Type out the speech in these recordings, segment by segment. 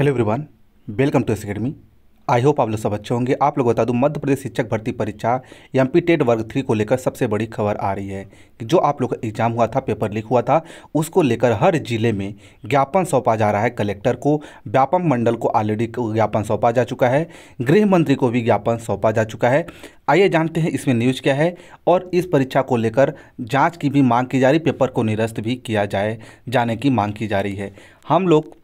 hello everyone welcome to S I hope आप लोग सब अच्छे होंगे आप लोग बता दूं मध्य प्रदेश शिक्षक भर्ती परीक्षा एम पी टेट वर्ग थ्री को लेकर सबसे बड़ी खबर आ रही है कि जो आप लोग का एग्जाम हुआ था पेपर लीक हुआ था उसको लेकर हर जिले में ज्ञापन सौंपा जा रहा है कलेक्टर को व्यापम मंडल को ऑलरेडी ज्ञापन सौंपा जा चुका है गृह मंत्री को भी ज्ञापन सौंपा जा चुका है आइए जानते हैं इसमें न्यूज क्या है और इस परीक्षा को लेकर जाँच की भी मांग की जा रही पेपर को निरस्त भी किया जाए जाने की मांग की जा रही है हम लोग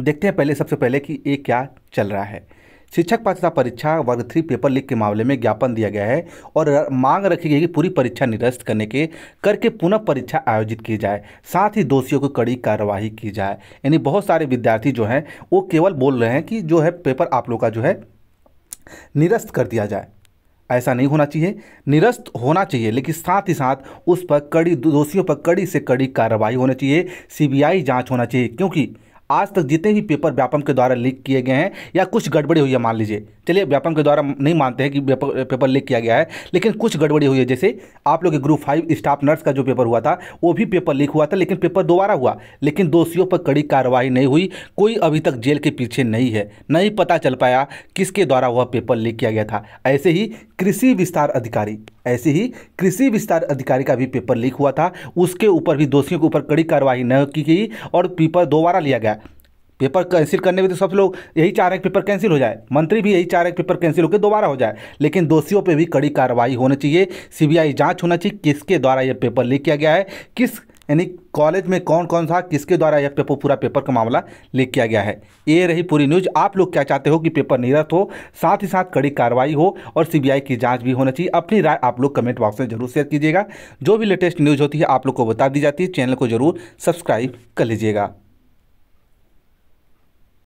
देखते हैं पहले सबसे पहले कि ये क्या चल रहा है शिक्षक पात्रता परीक्षा वर्ग थ्री पेपर लीक के मामले में ज्ञापन दिया गया है और मांग रखी गई कि पूरी परीक्षा निरस्त करने के करके पुनः परीक्षा आयोजित की जाए साथ ही दोषियों को कड़ी कार्रवाई की जाए यानी बहुत सारे विद्यार्थी जो हैं वो केवल बोल रहे हैं कि जो है पेपर आप लोग का जो है निरस्त कर दिया जाए ऐसा नहीं होना चाहिए निरस्त होना चाहिए लेकिन साथ ही साथ उस पर कड़ी दोषियों पर कड़ी से कड़ी कार्रवाई होनी चाहिए सीबीआई जांच होना चाहिए क्योंकि आज तक जितने भी पेपर व्यापम के द्वारा लीक किए गए हैं या कुछ गड़बड़ी हुई है मान लीजिए चलिए व्यापम के द्वारा नहीं मानते हैं कि पेपर लीक किया गया है लेकिन कुछ गड़बड़ी हुई है जैसे आप लोग के ग्रुप फाइव स्टाफ नर्स का जो पेपर हुआ था वो भी पेपर लीक हुआ था लेकिन पेपर दोबारा हुआ लेकिन दोषियों पर कड़ी कार्रवाई नहीं हुई कोई अभी तक जेल के पीछे नहीं है नहीं पता चल पाया किसके द्वारा वह पेपर लीक किया गया था ऐसे ही कृषि विस्तार अधिकारी ऐसे ही कृषि विस्तार अधिकारी का भी पेपर लीक हुआ था उसके ऊपर भी दोषियों के ऊपर कड़ी कार्रवाई न की गई और पेपर दोबारा लिया गया पेपर कैंसिल करने में तो सब लोग यही चाह रहे हैं पेपर कैंसिल हो जाए मंत्री भी यही चाह रहे हैं पेपर कैंसिल होकर दोबारा हो जाए लेकिन दोषियों पे भी कड़ी कार्रवाई होनी चाहिए सीबीआई जांच होना चाहिए किसके द्वारा यह पेपर लीक किया गया है किस यानी कॉलेज में कौन कौन सा किसके द्वारा यह पेपर पूरा पेपर का मामला लीक किया गया है ये रही पूरी न्यूज आप लोग क्या चाहते हो कि पेपर निरस्त हो साथ ही साथ कड़ी कार्रवाई हो और सीबीआई की जांच भी होना चाहिए अपनी राय आप लोग कमेंट बॉक्स में जरूर शेयर कीजिएगा जो भी लेटेस्ट न्यूज होती है आप लोग को बता दी जाती है चैनल को जरूर सब्सक्राइब कर लीजिएगा